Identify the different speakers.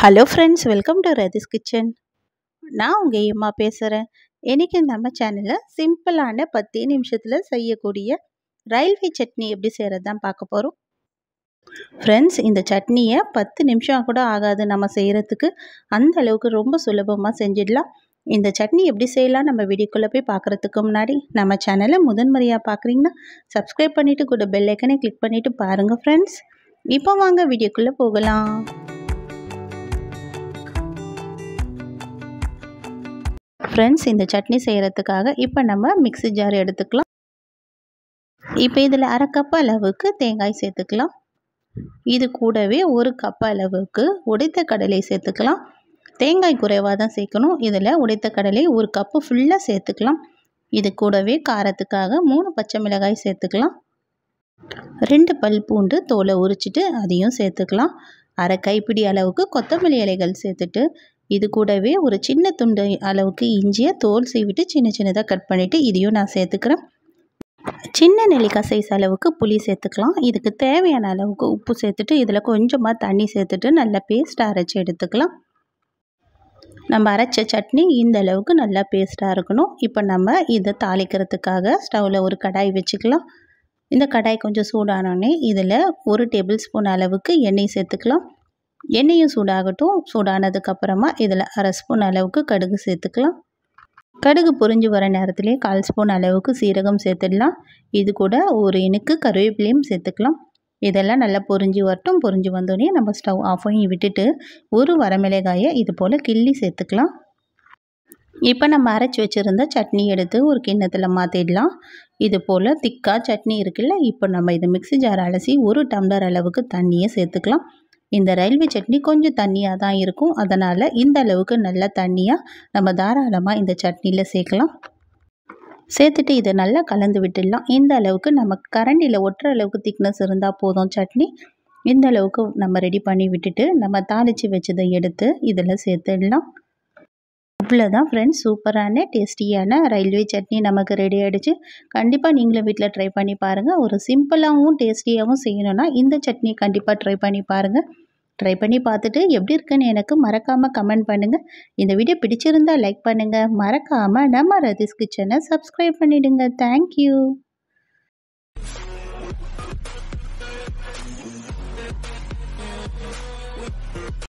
Speaker 1: hello friends welcome to Rathi's kitchen நான் உங்கள் ஏம்மா பேசுகிறேன் இன்றைக்கி நம்ம சேனலில் சிம்பிளான பத்து நிமிஷத்தில் செய்யக்கூடிய ரயில்வே சட்னி எப்படி செய்கிறது தான் பார்க்க போகிறோம் ஃப்ரெண்ட்ஸ் இந்த சட்னியை பத்து நிமிஷம் கூட ஆகாது நம்ம செய்கிறதுக்கு அந்த அளவுக்கு ரொம்ப சுலபமாக செஞ்சிடலாம் இந்த சட்னி எப்படி செய்யலாம் நம்ம வீடியோக்குள்ளே போய் பார்க்குறதுக்கு முன்னாடி நம்ம சேனலை முதன்முறையாக பார்க்குறீங்கன்னா சப்ஸ்கிரைப் பண்ணிவிட்டு கூட பெல் கிளிக் பண்ணிவிட்டு பாருங்கள் ஃப்ரெண்ட்ஸ் இப்போ வாங்க வீடியோக்குள்ளே போகலாம் ஃப்ரெண்ட்ஸ் இந்த சட்னி செய்கிறதுக்காக இப்போ நம்ம மிக்சி ஜார் எடுத்துக்கலாம் இப்போ இதில் அரை கப் அளவுக்கு தேங்காய் சேர்த்துக்கலாம் இது கூடவே ஒரு கப் அளவுக்கு உடைத்த கடலை சேர்த்துக்கலாம் தேங்காய் குறைவாக தான் சேர்க்கணும் இதில் உடைத்த கடலை ஒரு கப்பு ஃபுல்லாக சேர்த்துக்கலாம் இது கூடவே காரத்துக்காக மூணு பச்சை மிளகாய் சேர்த்துக்கலாம் ரெண்டு பல் பூண்டு தோலை உரிச்சிட்டு அதையும் சேர்த்துக்கலாம் அரை கைப்பிடி அளவுக்கு கொத்தமல்லி இலைகள் சேர்த்துட்டு இது கூடவே ஒரு சின்ன துண்டு அளவுக்கு இஞ்சியை தோல் செய்விட்டு சின்ன சின்னதாக கட் பண்ணிவிட்டு இதையும் நான் சேர்த்துக்கிறேன் சின்ன நெல்லிக்காய் சைஸ் அளவுக்கு புளி சேர்த்துக்கலாம் இதுக்கு தேவையான அளவுக்கு உப்பு சேர்த்துட்டு இதில் கொஞ்சமாக தண்ணி சேர்த்துட்டு நல்லா பேஸ்ட்டாக அரைச்சி எடுத்துக்கலாம் நம்ம அரைச்ச சட்னி இந்த அளவுக்கு நல்லா பேஸ்ட்டாக இருக்கணும் இப்போ நம்ம இதை தாளிக்கிறதுக்காக ஸ்டவ்வில் ஒரு கடாய் வச்சுக்கலாம் இந்த கடாய் கொஞ்சம் சூடானோடனே இதில் ஒரு டேபிள் ஸ்பூன் அளவுக்கு எண்ணெய் சேர்த்துக்கலாம் எண்ணெயும் சூடாகட்டும் சூடானதுக்கப்புறமா இதில் அரை ஸ்பூன் அளவுக்கு கடுகு சேர்த்துக்கலாம் கடுகு பொரிஞ்சு வர நேரத்துலேயே கால் ஸ்பூன் அளவுக்கு சீரகம் சேர்த்துடலாம் இது கூட ஒரு இனுக்கு கருவேப்பிலையும் சேர்த்துக்கலாம் இதெல்லாம் நல்லா பொரிஞ்சு வரட்டும் பொரிஞ்சு வந்தோடனே நம்ம ஸ்டவ் ஆஃப் பண்ணி விட்டுட்டு ஒரு வரமிளகாயை இது போல் கிள்ளி சேர்த்துக்கலாம் இப்போ நம்ம அரைச்சி வச்சுருந்த சட்னி எடுத்து ஒரு கிண்ணத்தில் மாற்றிடலாம் இது போல் திக்காக சட்னி இருக்குல்ல இப்போ நம்ம இதை மிக்சி ஜார் அலசி ஒரு டம்ளர் அளவுக்கு தண்ணியை சேர்த்துக்கலாம் இந்த ரயில்வே சட்னி கொஞ்சம் தண்ணியாக தான் இருக்கும் அதனால் இந்த அளவுக்கு நல்ல தண்ணியாக நம்ம தாராளமாக இந்த சட்னியில் சேர்க்கலாம் சேர்த்துட்டு இதை நல்லா கலந்து விட்டுடலாம் இந்த அளவுக்கு நம்ம கரண்டியில் ஒட்டுற அளவுக்கு திக்னஸ் இருந்தால் போதும் சட்னி இந்த அளவுக்கு நம்ம ரெடி பண்ணி விட்டுட்டு நம்ம தாளித்து வச்சதை எடுத்து இதில் சேர்த்துடலாம் அவ்வளோதான் ஃப்ரெண்ட்ஸ் சூப்பரான டேஸ்டியான ரயில்வே சட்னி நமக்கு ரெடி ஆகிடுச்சு கண்டிப்பாக நீங்களும் வீட்டில் ட்ரை பண்ணி பாருங்கள் ஒரு சிம்பிளாகவும் டேஸ்டியாகவும் செய்யணும்னா இந்த சட்னி கண்டிப்பாக ட்ரை பண்ணி பாருங்கள் ட்ரை பண்ணி பார்த்துட்டு எப்படி இருக்குன்னு எனக்கு மறக்காமல் கமெண்ட் பண்ணுங்கள் இந்த வீடியோ பிடிச்சிருந்தால் லைக் பண்ணுங்கள் மறக்காமல் நம்ம ரதிஸ் கிச்சனை சப்ஸ்கிரைப் பண்ணிவிடுங்க தேங்க்யூ